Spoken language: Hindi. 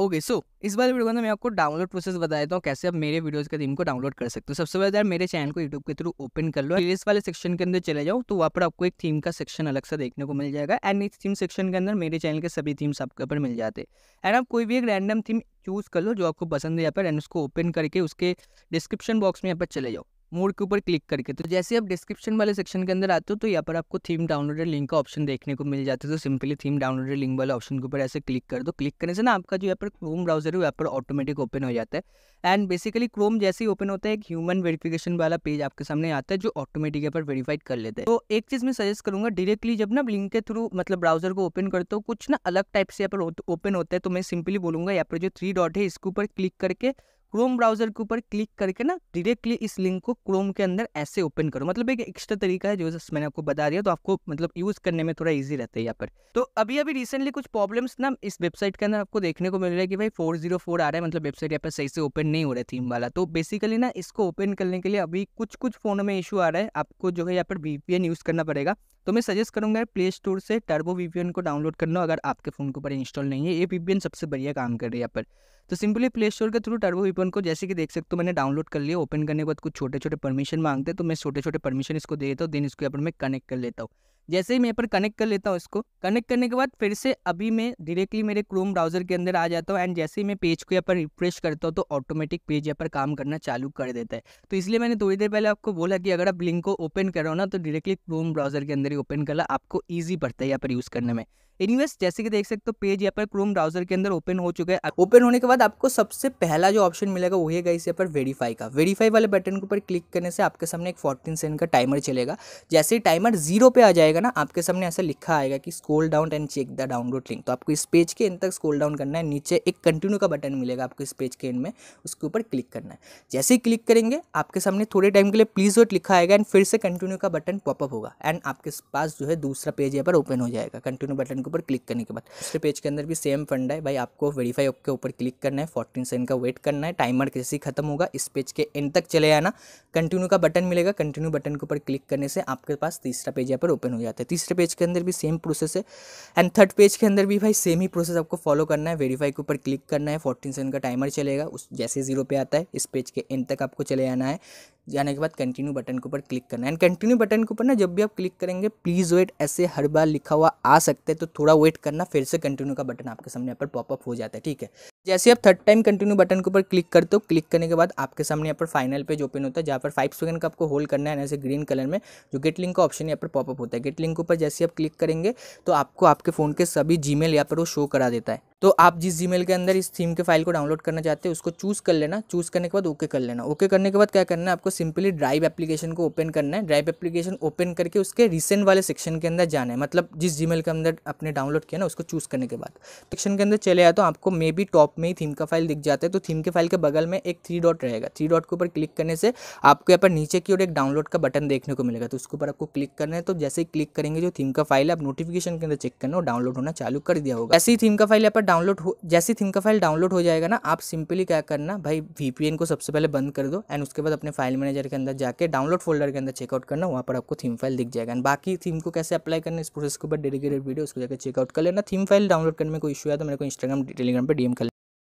ओके सो इस बार वीडियो में मैं आपको डाउनलोड प्रोसेस बता देता हूँ कैसे आप मेरे वीडियोस के थीम को डाउनलोड कर सकते हो सबसे पहले तो यार मेरे चैनल को यूट्यूब के थ्रू ओपन कर लो प्लेलिस्ट वाले सेक्शन के अंदर चले जाओ तो वहाँ पर आपको एक थीम का सेक्शन अलग सा देखने को मिल जाएगा एंड इस थीम सेक्शन के अंदर मेरे चैनल के सभी थीम्स आपके ऊपर मिल जाते हैं एंड आप कोई भी एक रैंडम थीम चूज़ कर लो जो आपको पसंद है यहाँ पर एंड उसको ओपन करके उसके डिस्क्रिप्शन बॉक्स में यहाँ पर चले जाओ मोड के ऊपर क्लिक करके तो जैसे आप डिस्क्रिप्शन वाले सेक्शन के अंदर आते हो तो यहाँ पर आपको थीम डाउनलोडेड लिंक का ऑप्शन देखने को मिल जाता है तो सिंपली थीम डाउनलोडेड लिंक वाले ऑप्शन के ऊपर ऐसे क्लिक कर दो क्लिक करने से ना आपका जो यहाँ पर क्रोम ब्राउजर है यहाँ पर ऑटोमेटिक ओपन हो जाता है एंड बेसिकली क्रोम जैसे ही ओपन होता है एक ह्यूमन वेरिफिकेशन वाला पेज आपके सामने आता है जो ऑटोमेटिक यहाँ पर वेरीफाइड कर लेते हैं तो एक चीज़ मैं सजेस्ट करूँगा डायरेक्टली जब ना लिंक के थ्रू मतलब ब्राउजर को ओपन करते हो कुछ ना अलग टाइप से यहाँ पर ओपन होता है तो मैं सिंपली बोलूँगा यहाँ पर जो थ्री डॉट है इसके ऊपर क्लिक करके क्रोम ब्राउजर के ऊपर क्लिक करके ना डायरेक्टली इस लिंक को क्रोम के अंदर ऐसे ओपन करो मतलब एक एक्स्ट्रा तरीका है जो मैंने आपको बता दिया तो आपको मतलब यूज करने में थोड़ा इजी रहता है यहाँ पर तो अभी अभी रिसेंटली कुछ प्रॉब्लम्स ना इस वेबसाइट के अंदर आपको देखने को मिल रहा है कि भाई फोर जीरो फोर आ रहा है मतलब वेबसाइट यहाँ पर सही से ओपन नहीं हो रहा है थीम वाला तो बेसिकली ना इसको ओपन करने के लिए अभी कुछ कुछ फोन में इशू आ रहा है आपको जो है यहाँ पर वीपीएन यूज करना पड़ेगा तो मैं सजेस्ट करूँगा प्ले स्टोर से टर्बो वीपीएन को डाउनलोड कर लो अगर आपके फ़ोन के ऊपर इंस्टॉल नहीं है ये वीपीएन सबसे बढ़िया काम कर रही है यहाँ पर तो सिंपली प्ले स्टोर के थ्रू टर्बो वीपीएन को जैसे कि देख सकते हो मैंने डाउनलोड कर लिया ओपन करने के बाद कुछ छोटे छोटे परमिशन मांगते तो मैं छोटे छोटे परमिशन इसको दे देता हूँ देन इसको यहाँ पर मैं कनेक्ट कर लेता हूँ जैसे ही मैं यहाँ पर कनेक्ट कर लेता हूँ इसको कनेक्ट करने के बाद फिर से अभी मैं डायरेक्टली मेरे क्रोम ब्राउजर के अंदर आ जाता हूँ एंड जैसे ही मैं पेज को यहाँ पर रिफ्रेश करता हूँ तो ऑटोमेटिक पेज यहाँ पर काम करना चालू कर देता है तो इसलिए मैंने थोड़ी देर पहले आपको बोला कि अगर आप लिंक को ओपन करो ना तो डायरेक्टली क्रोम ब्राउजर के अंदर ही ओपन करना आपको ईजी पड़ता है यहाँ पर यूज़ करने में एनीवेज जैसे कि देख सकते हो पेज यहाँ पर क्रोम ब्राउजर के अंदर ओपन हो चुका है ओपन होने के बाद आपको सबसे पहला जो ऑप्शन मिलेगा वही है इस यहाँ पर वेरीफाई का वेरीफाई वाले बटन के ऊपर क्लिक करने से आपके सामने एक फोर्टीन सेकंड का टाइमर चलेगा जैसे ही टाइमर जीरो पे आ जाएगा ना आपके सामने ऐसा लिखा आएगा कि scroll down and check the download link तो आपको इस पेज के एंड तक स्कोल डाउन करना है नीचे एक कंटिन्यू का बटन मिलेगा आपको इस पेज के एंड में उसके ऊपर क्लिक करना है जैसे ही क्लिक करेंगे आपके सामने थोड़े टाइम के लिए प्लीज वोट लिखा आएगा एंड फिर से कंटिन्यू का बटन पॉपअप होगा एंड आपके पास जो है दूसरा पेज यहाँ पर ओपन हो जाएगा कंटिन्यू बटन के ऊपर क्लिक करने के बाद दूसरे पेज के अंदर भी सेम फंड है भाई आपको वेरीफाई के ऊपर क्लिक करना है फोर्टीन सेकेंड का वेट करना है टाइमर कैसे खत्म होगा इस पेज के एंड तक चले आना कंटिन्यू का बटन मिलेगा कंटिन्यू बटन के ऊपर क्लिक करने से आपके पास तीसरा पेज यहाँ पर ओपन हो जाता है तीसरे पेज के अंदर भी सेम प्रोसेस है एंड थर्ड पेज के अंदर भी भाई सेम ही प्रोसेस आपको फॉलो करना है वेरीफाई के ऊपर क्लिक करना है फोर्टीन सेकेंड का टाइमर चलेगा उस जैसे जीरो पे आता है इस पेज के एंड तक आपको चले आना है जाने के बाद कंटिन्यू बटन के ऊपर क्लिक करना है एंड कंटिन्यू बटन के ऊपर ना जब भी आप क्लिक करेंगे प्लीज़ वेट ऐसे हर बार लिखा हुआ आ सकता है तो थोड़ा वेट करना फिर से कंटिन्यू का बटन आपके सामने यहाँ पर पॉपअप हो जाता है ठीक है जैसे आप थर्ड टाइम कंटिन्यू बटन के ऊपर क्लिक करते हो क्लिक करने के बाद आपके सामने यहाँ पर फाइनल पेज ओपन होता है जहाँ पर फाइव सेकंड का आपको होल्ड करना है ऐसे ग्रीन कलर में जो गेट लिंक का ऑप्शन यहाँ पर पॉपअप होता है गेट लिंक के ऊपर जैसे आप क्लिक करेंगे तो आपको आपके फ़ोन के सभी जी मेल यहाँ पर वो शो करा देता है तो आप जिस जी के अंदर इस थीम के फाइल को डाउनलोड करना चाहते हैं उसको चूज़ कर लेना चूज़ करने के बाद ओके कर लेना ओके करने के बाद क्या करना है आपको सिंपली ड्राइव एप्लीकेशन को ओपन करना है ड्राइव एप्लीकेशन ओपन करके उसके रिसेंट वाले सेक्शन के अंदर जाना है मतलब जिस जी के अंदर आपने डाउनलोड किया ना उसको चूज़ करने के बाद सेक्शन के अंदर चले आए तो आपको मे बी टॉप टॉप में ही थीम का फाइल दिख जाता है तो थीम के फाइल के बगल में एक थ्री डॉट रहेगा थ्री डॉट के ऊपर क्लिक करने से आपको यहाँ पर नीचे की ओर एक डाउनलोड का बटन देखने को मिलेगा तो उसके ऊपर आपको क्लिक करना है तो जैसे ही क्लिक करेंगे जो थीम का फाइल है आप नोटिफिकेशन के अंदर चेक करना और डाउनलोड होना चालू कर दिया होगा ऐसी थीम का फाइल यहाँ पर डाउनलोड हो जैसी थीम का फाइल डाउनलोड हो जाएगा ना आप सिंपली क्या करना भाई वीपीएन को सबसे पहले बंद कर दो एंड उसके बाद अपने फाइल मैनेजर के अंदर जाकर डाउनलोड फोल्डर के अंदर चेकआउट करना वहाँ पर आपको थीम फाइल दिख जाएगा एंड बाकी थीम को कैसे अप्लाई करना इस प्रोसेस के ऊपर डेडिकेटेड वीडियो उसको जाकर चेकआउट कर लेना थीम फाइल डाउनलोड करने में कोई इशू है तो मेरे को इंस्टाग्राम टेलीग्राम पर डीएम कर